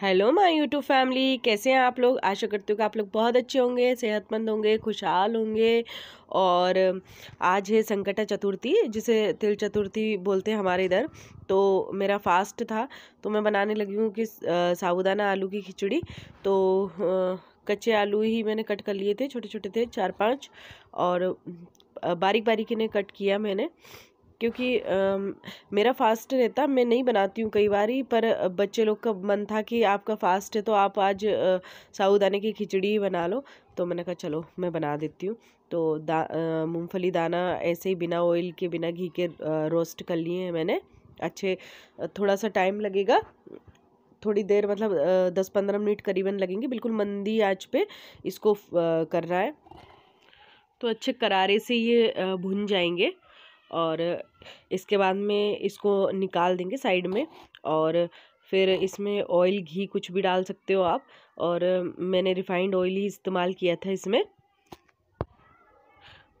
hello my YouTube family कैसे हैं आप लोग आशा करती हूँ कि आप लोग बहुत अच्छे होंगे सेहतमंद होंगे खुशहाल होंगे और आज है संकटा चतुर्थी जिसे तिल चतुर्थी बोलते हैं हमारे इधर तो मेरा फास्ट था तो मैं बनाने लगी हूँ कि साबुदाना आलू की खिचड़ी तो कच्चे आलू ही मैंने कट कर लिए थे छोटे छोटे थे चार पाँच और बारीक बारीक इन्हें कट किया मैंने क्योंकि मेरा फास्ट रहता मैं नहीं बनाती हूँ कई बार पर बच्चे लोग का मन था कि आपका फास्ट है तो आप आज साबुदाने की खिचड़ी बना लो तो मैंने कहा चलो मैं बना देती हूँ तो दा मूँगफली दाना ऐसे ही बिना ऑयल के बिना घी के रोस्ट कर लिए हैं मैंने अच्छे थोड़ा सा टाइम लगेगा थोड़ी देर मतलब दस पंद्रह मिनट करीबन लगेंगे बिल्कुल मंदी आज पे इसको करना है तो अच्छे करारे से ये भुन जाएंगे और इसके बाद में इसको निकाल देंगे साइड में और फिर इसमें ऑयल घी कुछ भी डाल सकते हो आप और मैंने रिफ़ाइंड ऑयल ही इस्तेमाल किया था इसमें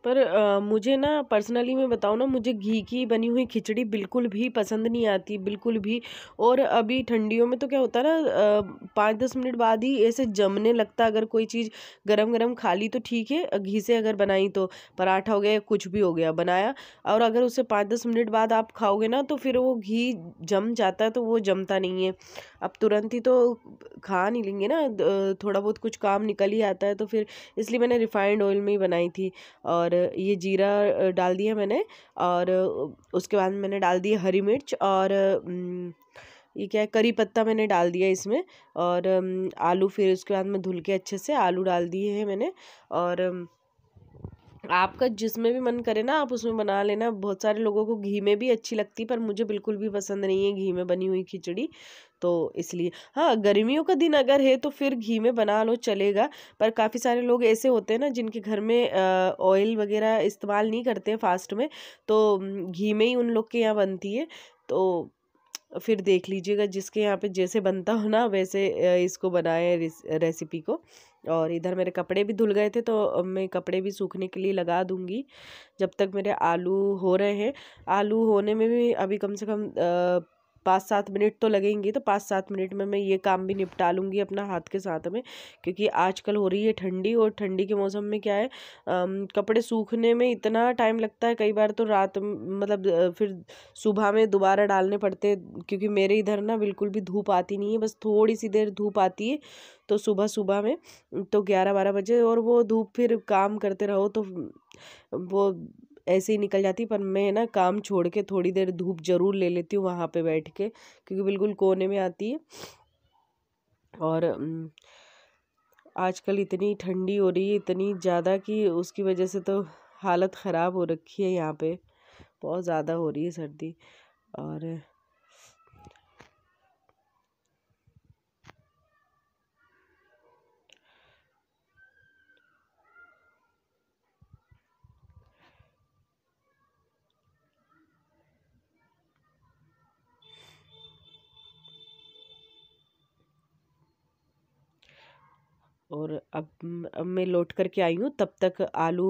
पर आ, मुझे ना पर्सनली मैं बताऊँ ना मुझे घी की बनी हुई खिचड़ी बिल्कुल भी पसंद नहीं आती बिल्कुल भी और अभी ठंडियों में तो क्या होता है ना पाँच दस मिनट बाद ही ऐसे जमने लगता अगर कोई चीज़ गरम गरम खा ली तो ठीक है घी से अगर बनाई तो पराठा हो गया कुछ भी हो गया बनाया और अगर उसे पाँच दस मिनट बाद आप खाओगे ना तो फिर वो घी जम जाता है तो वो जमता नहीं है अब तुरंत ही तो खा नहीं लेंगे ना थोड़ा बहुत कुछ काम निकल ही आता है तो फिर इसलिए मैंने रिफाइंड ऑयल में ही बनाई थी और ये जीरा डाल दिया मैंने और उसके बाद मैंने डाल दी हरी मिर्च और ये क्या है करी पत्ता मैंने डाल दिया इसमें और आलू फिर उसके बाद में धुल के अच्छे से आलू डाल दिए हैं मैंने और आपका जिसमें भी मन करे ना आप उसमें बना लेना बहुत सारे लोगों को घी में भी अच्छी लगती पर मुझे बिल्कुल भी पसंद नहीं है घी में बनी हुई खिचड़ी तो इसलिए हाँ गर्मियों का दिन अगर है तो फिर घी में बना लो चलेगा पर काफ़ी सारे लोग ऐसे होते हैं ना जिनके घर में ऑयल वगैरह इस्तेमाल नहीं करते हैं फास्ट में तो घी में ही उन लोग के यहाँ बनती है तो फिर देख लीजिएगा जिसके यहाँ पे जैसे बनता हो ना वैसे इसको बनाए रेसिपी को और इधर मेरे कपड़े भी धुल गए थे तो मैं कपड़े भी सूखने के लिए लगा दूँगी जब तक मेरे आलू हो रहे हैं आलू होने में भी अभी कम से कम पाँच सात मिनट तो लगेंगे तो पाँच सात मिनट में मैं ये काम भी निपटा लूँगी अपना हाथ के साथ में क्योंकि आजकल हो रही है ठंडी और ठंडी के मौसम में क्या है आ, कपड़े सूखने में इतना टाइम लगता है कई बार तो रात मतलब फिर सुबह में दोबारा डालने पड़ते क्योंकि मेरे इधर ना बिल्कुल भी धूप आती नहीं है बस थोड़ी सी देर धूप आती है तो सुबह सुबह में तो ग्यारह बारह बजे और वो धूप फिर काम करते रहो तो वो ऐसे ही निकल जाती पर मैं ना काम छोड़ के थोड़ी देर धूप ज़रूर ले लेती हूँ वहाँ पे बैठ के क्योंकि बिल्कुल कोने में आती है और आजकल इतनी ठंडी हो रही है इतनी ज़्यादा कि उसकी वजह से तो हालत ख़राब हो रखी है यहाँ पे बहुत ज़्यादा हो रही है सर्दी और और अब अब मैं लौट कर के आई हूँ तब तक आलू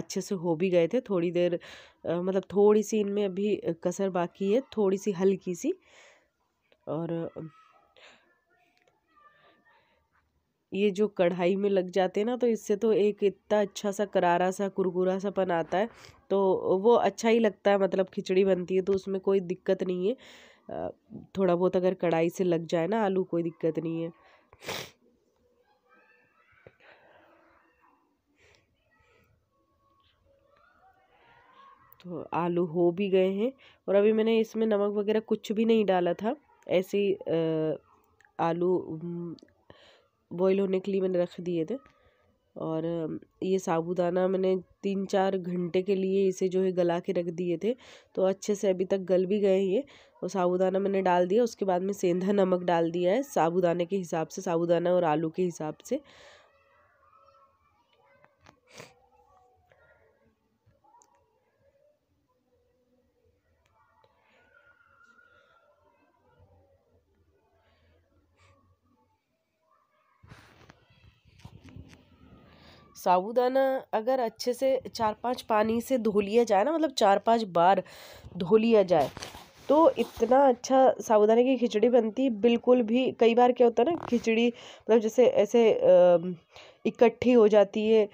अच्छे से हो भी गए थे थोड़ी देर आ, मतलब थोड़ी सी इनमें अभी कसर बाकी है थोड़ी सी हल्की सी और ये जो कढ़ाई में लग जाते हैं ना तो इससे तो एक इतना अच्छा सा करारा सा कुरकुरा सा पन आता है तो वो अच्छा ही लगता है मतलब खिचड़ी बनती है तो उसमें कोई दिक्कत नहीं है थोड़ा बहुत अगर कढ़ाई से लग जाए ना आलू कोई दिक्कत नहीं है आलू हो भी गए हैं और अभी मैंने इसमें नमक वगैरह कुछ भी नहीं डाला था ऐसे ही आलू बॉईल होने के लिए मैंने रख दिए थे और ये साबूदाना मैंने तीन चार घंटे के लिए इसे जो है गला के रख दिए थे तो अच्छे से अभी तक गल भी गए ये और साबूदाना मैंने डाल दिया उसके बाद में सेंधा नमक डाल दिया है साबूदाने के हिसाब से साबूदाना और आलू के हिसाब से साबूदाना अगर अच्छे से चार पांच पानी से धो लिया जाए ना मतलब चार पांच बार धो लिया जाए तो इतना अच्छा साबूदाने की खिचड़ी बनती है बिल्कुल भी कई बार क्या होता है ना खिचड़ी मतलब जैसे ऐसे इकट्ठी हो जाती है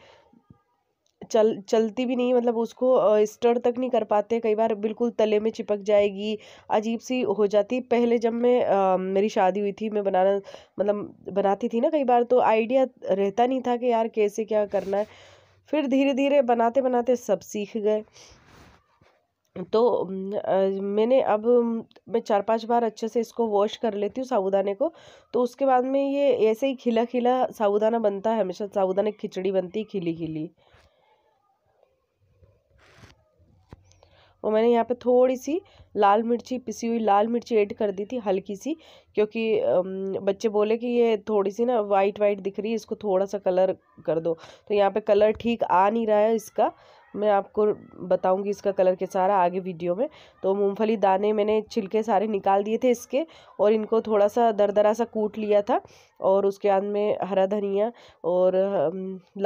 चल चलती भी नहीं मतलब उसको स्टर तक नहीं कर पाते कई बार बिल्कुल तले में चिपक जाएगी अजीब सी हो जाती पहले जब मैं आ, मेरी शादी हुई थी मैं बनाना मतलब बनाती थी ना कई बार तो आइडिया रहता नहीं था कि यार कैसे क्या करना है फिर धीरे धीरे बनाते बनाते सब सीख गए तो आ, मैंने अब मैं चार पांच बार अच्छे से इसको वॉश कर लेती हूँ साबुदाने को तो उसके बाद में ये ऐसे ही खिला खिला साबुदाना बनता है हमेशा साबुदाने खिचड़ी बनती है खिली खिली और मैंने यहाँ पे थोड़ी सी लाल मिर्ची पिसी हुई लाल मिर्ची ऐड कर दी थी हल्की सी क्योंकि बच्चे बोले कि ये थोड़ी सी ना वाइट वाइट दिख रही है इसको थोड़ा सा कलर कर दो तो यहाँ पे कलर ठीक आ नहीं रहा है इसका मैं आपको बताऊंगी इसका कलर के सारा आगे वीडियो में तो मूंगफली दाने मैंने छिलके सारे निकाल दिए थे इसके और इनको थोड़ा सा दरदरा सा कूट लिया था और उसके बाद में हरा धनिया और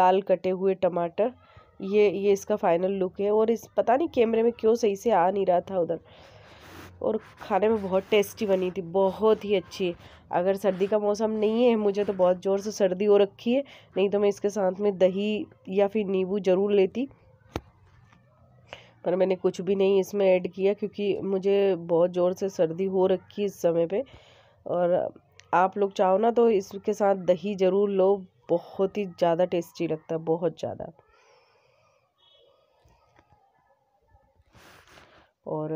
लाल कटे हुए टमाटर ये ये इसका फाइनल लुक है और इस पता नहीं कैमरे में क्यों सही से आ नहीं रहा था उधर और खाने में बहुत टेस्टी बनी थी बहुत ही अच्छी अगर सर्दी का मौसम नहीं है मुझे तो बहुत ज़ोर से सर्दी हो रखी है नहीं तो मैं इसके साथ में दही या फिर नींबू ज़रूर लेती पर मैंने कुछ भी नहीं इसमें ऐड किया क्योंकि मुझे बहुत ज़ोर से सर्दी हो रखी है इस समय पे और आप लोग चाहो ना तो इसके साथ दही ज़रूर लो बहुत ही ज़्यादा टेस्टी लगता है बहुत ज़्यादा और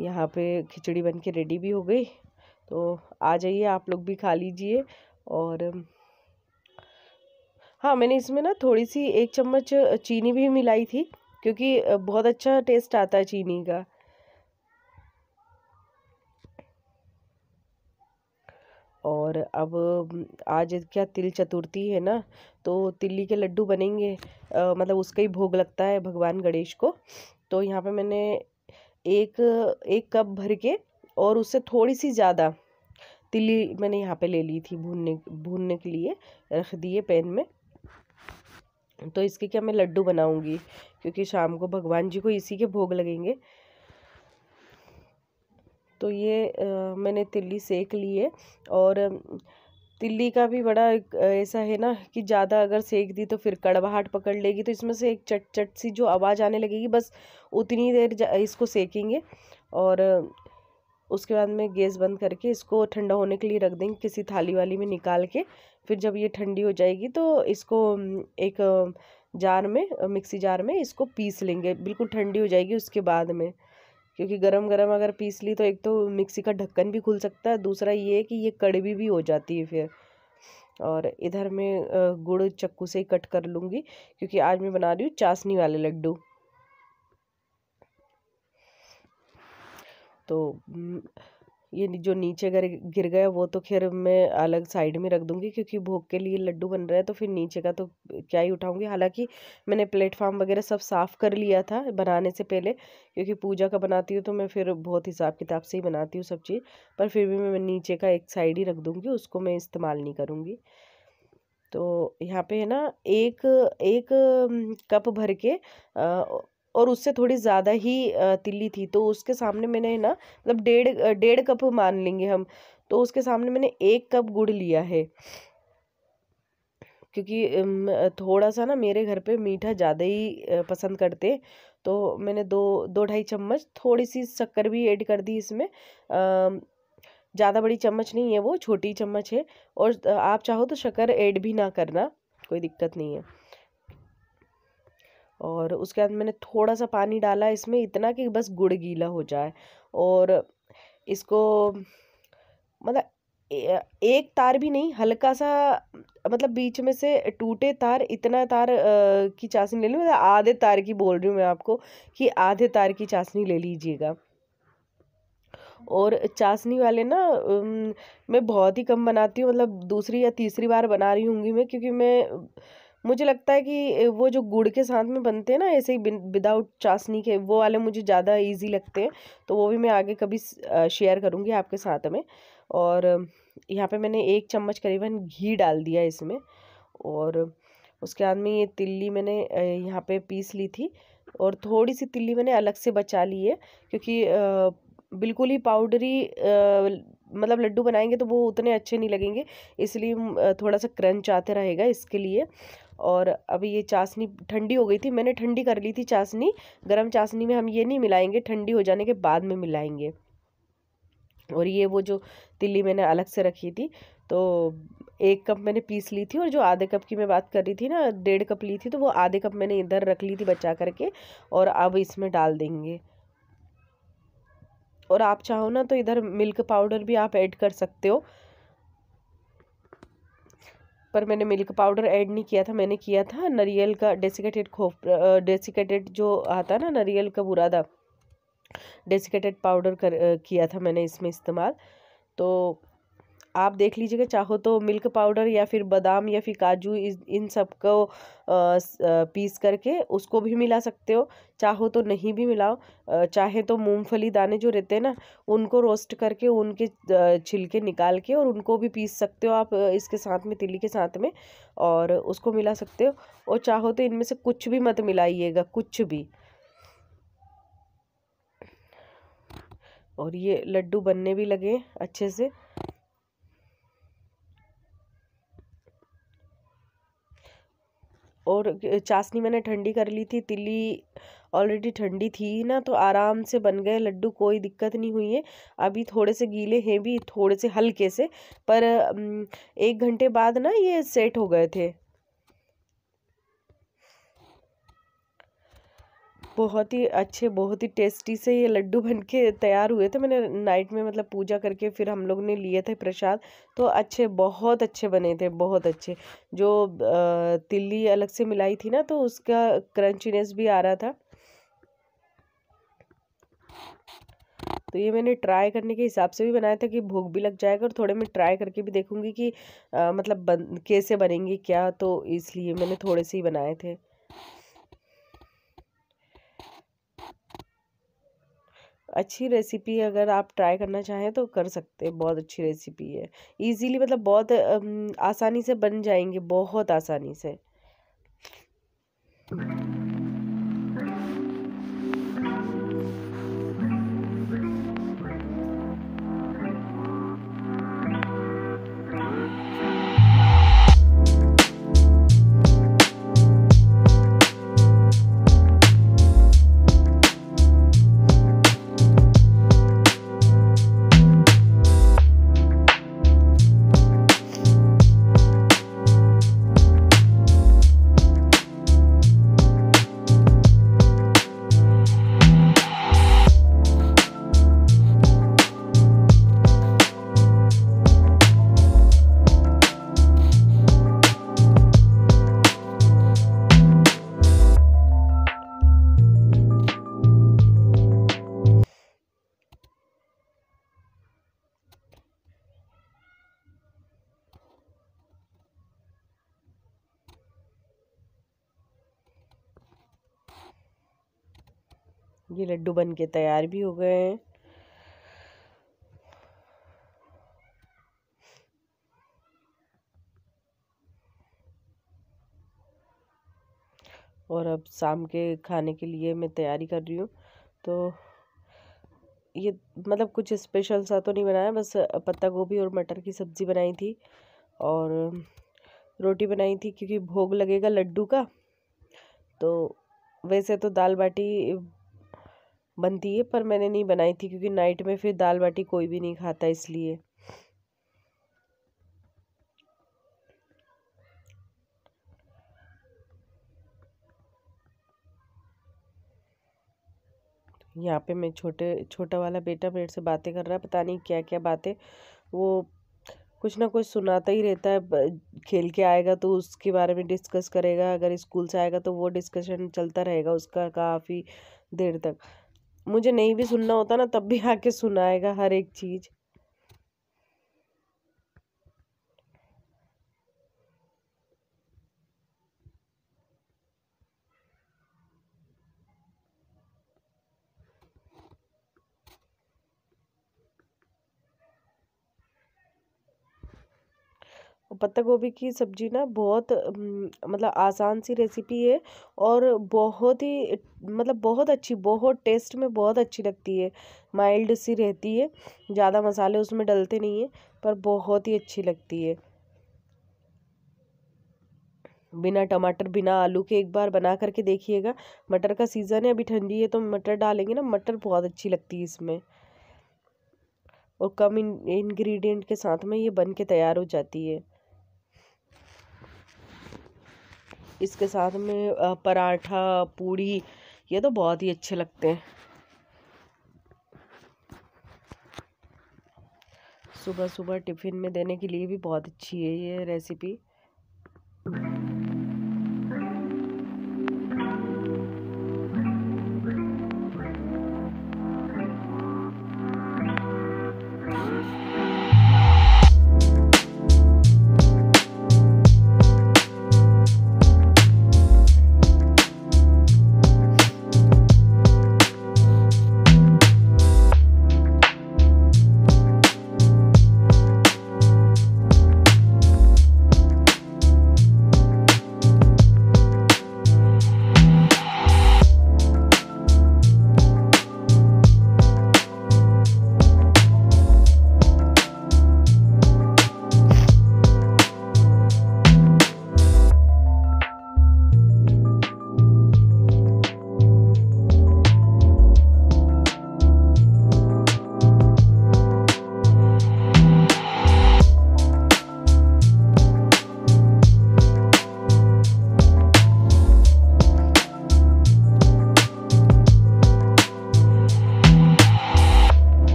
यहाँ पे खिचड़ी बन के रेडी भी हो गई तो आ जाइए आप लोग भी खा लीजिए और हाँ मैंने इसमें ना थोड़ी सी एक चम्मच चीनी भी मिलाई थी क्योंकि बहुत अच्छा टेस्ट आता है चीनी का और अब आज क्या तिल चतुर्थी है ना तो तिल्ली के लड्डू बनेंगे आ, मतलब उसका ही भोग लगता है भगवान गणेश को तो यहाँ पे मैंने एक एक कप भर के और उससे थोड़ी सी ज़्यादा तिली मैंने यहाँ पे ले ली थी भूनने भूनने के लिए रख दिए पैन में तो इसके क्या मैं लड्डू बनाऊंगी क्योंकि शाम को भगवान जी को इसी के भोग लगेंगे तो ये आ, मैंने तिल्ली सेक ली है और तिल्ली का भी बड़ा ऐसा है ना कि ज़्यादा अगर सेक दी तो फिर कड़वाहट पकड़ लेगी तो इसमें से एक चट चट सी जो आवाज़ आने लगेगी बस उतनी देर इसको सेकेंगे और उसके बाद में गैस बंद करके इसको ठंडा होने के लिए रख देंगे किसी थाली वाली में निकाल के फिर जब ये ठंडी हो जाएगी तो इसको एक जार में मिक्सी जार में इसको पीस लेंगे बिल्कुल ठंडी हो जाएगी उसके बाद में क्योंकि गरम गरम अगर पीस ली तो एक तो मिक्सी का ढक्कन भी खुल सकता है दूसरा ये है कि ये कड़वी भी हो जाती है फिर और इधर मैं गुड़ चक्कू से ही कट कर लूँगी क्योंकि आज मैं बना रही हूँ चाशनी वाले लड्डू तो ये जो नीचे गिर गिर गया वो तो खैर मैं अलग साइड में रख दूंगी क्योंकि भोग के लिए लड्डू बन रहा है तो फिर नीचे का तो क्या ही उठाऊंगी हालांकि मैंने प्लेटफार्म वगैरह सब साफ़ कर लिया था बनाने से पहले क्योंकि पूजा का बनाती हूँ तो मैं फिर बहुत हिसाब किताब से ही बनाती हूँ सब चीज़ पर फिर भी मैं नीचे का एक साइड ही रख दूँगी उसको मैं इस्तेमाल नहीं करूँगी तो यहाँ पे है ना एक एक कप भर के और उससे थोड़ी ज़्यादा ही तिल्ली थी तो उसके सामने मैंने ना मतलब डेढ़ डेढ़ कप मान लेंगे हम तो उसके सामने मैंने एक कप गुड़ लिया है क्योंकि थोड़ा सा ना मेरे घर पे मीठा ज़्यादा ही पसंद करते तो मैंने दो दो ढाई चम्मच थोड़ी सी शक्कर भी ऐड कर दी इसमें ज़्यादा बड़ी चम्मच नहीं है वो छोटी चम्मच है और आप चाहो तो शक्कर ऐड भी ना करना कोई दिक्कत नहीं है और उसके बाद मैंने थोड़ा सा पानी डाला इसमें इतना कि बस गुड़ गीला हो जाए और इसको मतलब एक तार भी नहीं हल्का सा मतलब बीच में से टूटे तार इतना तार की चाशनी ले लूँ मतलब आधे तार की बोल रही हूँ मैं आपको कि आधे तार की चाशनी ले लीजिएगा और चाशनी वाले ना मैं बहुत ही कम बनाती हूँ मतलब दूसरी या तीसरी बार बना रही हूँगी मैं क्योंकि मैं मुझे लगता है कि वो जो गुड़ के साथ में बनते हैं ना ऐसे ही विदाउट चासनी के वो वाले मुझे ज़्यादा इजी लगते हैं तो वो भी मैं आगे कभी शेयर करूँगी आपके साथ में और यहाँ पे मैंने एक चम्मच करीबन घी डाल दिया इसमें और उसके बाद में ये तिल्ली मैंने यहाँ पे पीस ली थी और थोड़ी सी तिल्ली मैंने अलग से बचा ली है क्योंकि बिल्कुल ही पाउडरी मतलब लड्डू बनाएंगे तो वो उतने अच्छे नहीं लगेंगे इसलिए थोड़ा सा क्रंच आते रहेगा इसके लिए और अभी ये चाशनी ठंडी हो गई थी मैंने ठंडी कर ली थी चाशनी गर्म चाशनी में हम ये नहीं मिलाएंगे ठंडी हो जाने के बाद में मिलाएंगे और ये वो जो तिल्ली मैंने अलग से रखी थी तो एक कप मैंने पीस ली थी और जो आधे कप की मैं बात कर रही थी ना डेढ़ कप ली थी तो वो आधे कप मैंने इधर रख ली थी बचा करके और अब इसमें डाल देंगे और आप चाहो ना तो इधर मिल्क पाउडर भी आप ऐड कर सकते हो पर मैंने मिल्क पाउडर ऐड नहीं किया था मैंने किया था नरियल का डेसिकेटेड खोप डेसिकेटेड जो आता ना नरियल का बुरादा डेसिकेटेड पाउडर कर किया था मैंने इसमें इस्तेमाल तो आप देख लीजिएगा चाहो तो मिल्क पाउडर या फिर बादाम या फिर काजू इन सब को पीस करके उसको भी मिला सकते हो चाहो तो नहीं भी मिलाओ चाहे तो मूंगफली दाने जो रहते हैं ना उनको रोस्ट करके उनके छिलके निकाल के और उनको भी पीस सकते हो आप इसके साथ में तिली के साथ में और उसको मिला सकते हो और चाहो तो इनमें से कुछ भी मत मिलाइएगा कुछ भी और ये लड्डू बनने भी लगे अच्छे से चाशनी मैंने ठंडी कर ली थी तिली ऑलरेडी ठंडी थी ना तो आराम से बन गए लड्डू कोई दिक्कत नहीं हुई है अभी थोड़े से गीले हैं भी थोड़े से हल्के से पर एक घंटे बाद ना ये सेट हो गए थे बहुत ही अच्छे बहुत ही टेस्टी से ये लड्डू बनके तैयार हुए थे मैंने नाइट में मतलब पूजा करके फिर हम लोग ने लिए थे प्रसाद तो अच्छे बहुत अच्छे बने थे बहुत अच्छे जो तिल्ली अलग से मिलाई थी ना तो उसका क्रंचीनेस भी आ रहा था तो ये मैंने ट्राई करने के हिसाब से भी बनाया था कि भूख भी लग जाएगा और थोड़े मैं ट्राई करके भी देखूँगी कि आ, मतलब बन कैसे बनेंगे क्या तो इसलिए मैंने थोड़े से ही बनाए थे अच्छी रेसिपी है अगर आप ट्राई करना चाहें तो कर सकते हैं बहुत अच्छी रेसिपी है इजीली मतलब बहुत आसानी से बन जाएंगे बहुत आसानी से ये लड्डू बन के तैयार भी हो गए हैं और अब शाम के खाने के लिए मैं तैयारी कर रही हूँ तो ये मतलब कुछ स्पेशल सा तो नहीं बनाया बस पत्ता गोभी और मटर की सब्ज़ी बनाई थी और रोटी बनाई थी क्योंकि भोग लगेगा लड्डू का तो वैसे तो दाल बाटी बनती है पर मैंने नहीं बनाई थी क्योंकि नाइट में फिर दाल बाटी कोई भी नहीं खाता इसलिए यहाँ पे मैं छोटे छोटा वाला बेटा मेरे से बातें कर रहा है पता नहीं क्या क्या बातें वो कुछ ना कुछ सुनाता ही रहता है खेल के आएगा तो उसके बारे में डिस्कस करेगा अगर स्कूल से आएगा तो वो डिस्कशन चलता रहेगा उसका काफ़ी देर तक मुझे नहीं भी सुनना होता ना तब भी आके सुनाएगा हर एक चीज़ पत्ता गोभी की सब्ज़ी ना बहुत मतलब आसान सी रेसिपी है और बहुत ही मतलब बहुत अच्छी बहुत टेस्ट में बहुत अच्छी लगती है माइल्ड सी रहती है ज़्यादा मसाले उसमें डलते नहीं हैं पर बहुत ही अच्छी लगती है बिना टमाटर बिना आलू के एक बार बना करके देखिएगा मटर का सीज़न है अभी ठंडी है तो मटर डालेंगे ना मटर बहुत अच्छी लगती है इसमें और कम इन इन्ग्रीडियंट के साथ में ये बन के तैयार हो जाती है इसके साथ में पराठा पूड़ी ये तो बहुत ही अच्छे लगते हैं सुबह सुबह टिफ़िन में देने के लिए भी बहुत अच्छी है ये रेसिपी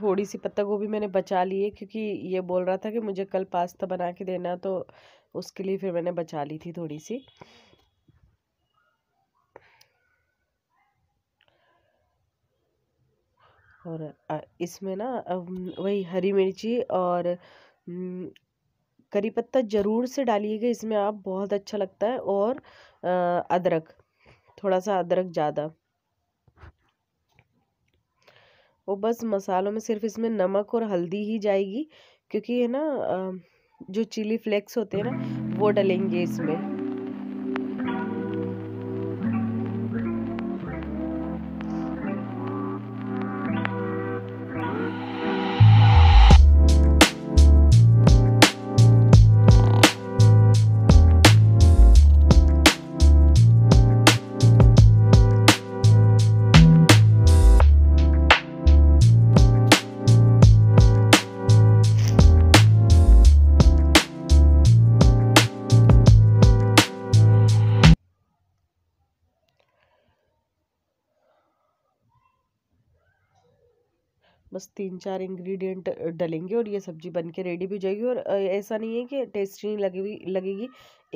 थोड़ी सी पत्ता गोभी मैंने बचा ली है क्योंकि ये बोल रहा था कि मुझे कल पास्ता बना के देना तो उसके लिए फिर मैंने बचा ली थी थोड़ी सी और इसमें ना वही हरी मिर्ची और करी पत्ता ज़रूर से डालिएगा इसमें आप बहुत अच्छा लगता है और अदरक थोड़ा सा अदरक ज़्यादा वो बस मसालों में सिर्फ इसमें नमक और हल्दी ही जाएगी क्योंकि है ना जो चिली फ्लेक्स होते हैं ना वो डलेंगे इसमें बस तीन चार इंग्रेडिएंट डलेंगे और ये सब्जी बन के रेडी भी हो जाएगी और ऐसा नहीं है कि टेस्टी नहीं लगेगी लगेगी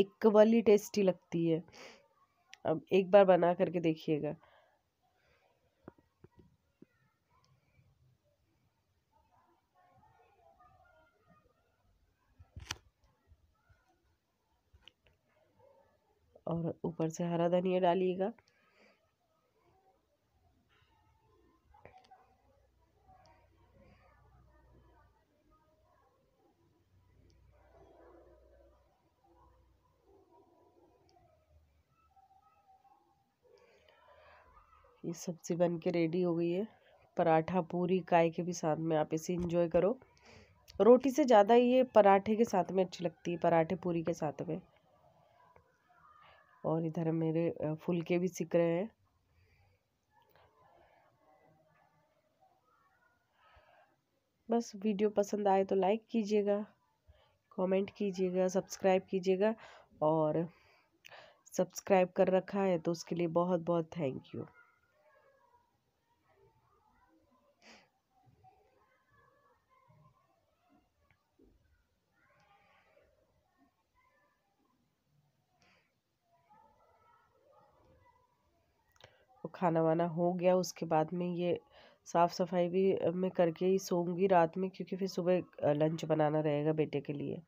इक्वली टेस्टी लगती है अब एक बार बना करके देखिएगा और ऊपर से हरा धनिया डालिएगा सब्ज़ी बन के रेडी हो गई है पराठा पूरी काय के भी साथ में आप इसे इंजॉय करो रोटी से ज़्यादा ये पराठे के साथ में अच्छी लगती है पराठे पूरी के साथ में और इधर मेरे फुलके भी सिक रहे हैं बस वीडियो पसंद आए तो लाइक कीजिएगा कमेंट कीजिएगा सब्सक्राइब कीजिएगा और सब्सक्राइब कर रखा है तो उसके लिए बहुत बहुत थैंक यू खाना वाना हो गया उसके बाद में ये साफ़ सफाई भी मैं करके ही सोऊंगी रात में क्योंकि फिर सुबह लंच बनाना रहेगा बेटे के लिए